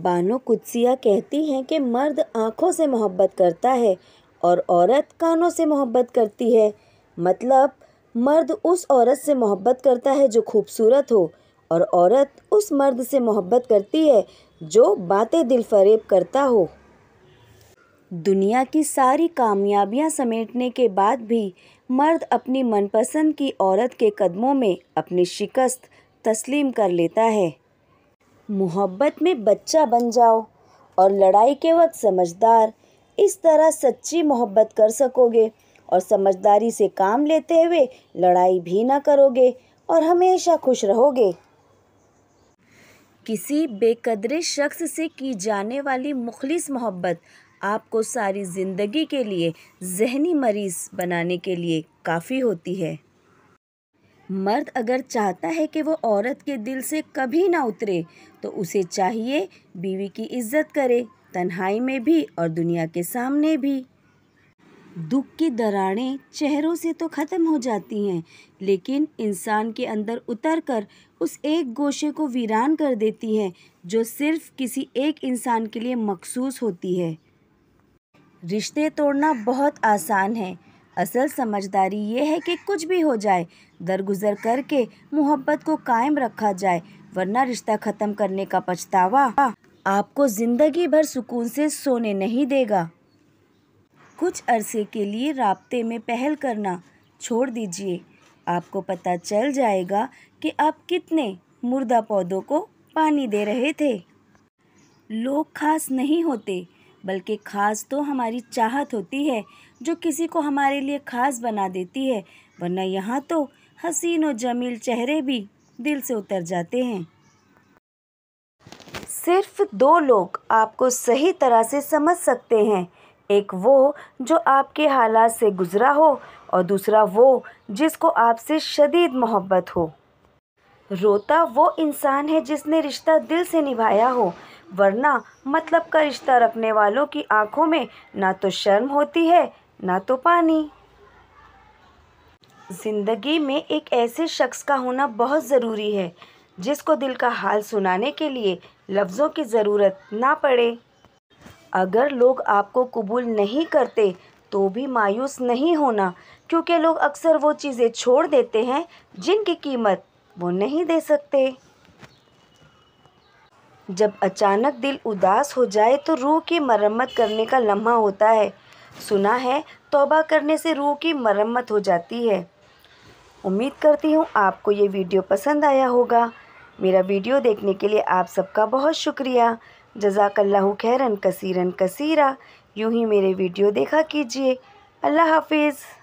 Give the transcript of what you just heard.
बानो कुत्सिया कहती हैं कि मर्द आँखों से मोहब्बत करता है और औरत कानों से मोहब्बत करती है मतलब मर्द उस औरत से मोहब्बत करता है जो खूबसूरत हो और औरत उस मर्द से मोहब्बत करती है जो बातें दिल फरेब करता हो दुनिया की सारी कामयाबियां समेटने के बाद भी मर्द अपनी मनपसंद की औरत के कदमों में अपनी शिकस्त तस्लीम कर लेता है मोहब्बत में बच्चा बन जाओ और लड़ाई के वक्त समझदार इस तरह सच्ची मोहब्बत कर सकोगे और समझदारी से काम लेते हुए लड़ाई भी ना करोगे और हमेशा खुश रहोगे किसी बेकदरे शख्स से की जाने वाली मुखलिस मोहब्बत आपको सारी ज़िंदगी के लिए जहनी मरीज़ बनाने के लिए काफ़ी होती है मर्द अगर चाहता है कि वो औरत के दिल से कभी ना उतरे तो उसे चाहिए बीवी की इज्जत करे तन्हाई में भी और दुनिया के सामने भी दुख की दरारें चेहरों से तो ख़त्म हो जाती हैं लेकिन इंसान के अंदर उतर कर उस एक गोशे को वीरान कर देती हैं जो सिर्फ किसी एक इंसान के लिए मखसूस होती है रिश्ते तोड़ना बहुत आसान है असल समझदारी ये है कि कुछ भी हो जाए दरगुजर करके मोहब्बत को कायम रखा जाए वरना रिश्ता ख़त्म करने का पछतावा आपको ज़िंदगी भर सुकून से सोने नहीं देगा कुछ अरसे के लिए रबते में पहल करना छोड़ दीजिए आपको पता चल जाएगा कि आप कितने मुर्दा पौधों को पानी दे रहे थे लोग खास नहीं होते बल्कि ख़ास तो हमारी चाहत होती है जो किसी को हमारे लिए ख़ास बना देती है वरना यहाँ तो हसीन और जमील चेहरे भी दिल से उतर जाते हैं सिर्फ दो लोग आपको सही तरह से समझ सकते हैं एक वो जो आपके हालात से गुज़रा हो और दूसरा वो जिसको आपसे शदीद मोहब्बत हो रोता वो इंसान है जिसने रिश्ता दिल से निभाया हो वरना मतलब का रिश्ता रखने वालों की आंखों में ना तो शर्म होती है ना तो पानी ज़िंदगी में एक ऐसे शख्स का होना बहुत ज़रूरी है जिसको दिल का हाल सुनाने के लिए लफ्ज़ों की ज़रूरत ना पड़े अगर लोग आपको कबूल नहीं करते तो भी मायूस नहीं होना क्योंकि लोग अक्सर वो चीज़ें छोड़ देते हैं जिनकी कीमत वो नहीं दे सकते जब अचानक दिल उदास हो जाए तो रूह की मरम्मत करने का लम्हा होता है सुना है तोबा करने से रूह की मरम्मत हो जाती है उम्मीद करती हूँ आपको ये वीडियो पसंद आया होगा मेरा वीडियो देखने के लिए आप सबका बहुत शुक्रिया जजाकल्ला खैरन कसीरन कसीरा यूँ ही मेरे वीडियो देखा कीजिए अल्लाह हाफिज़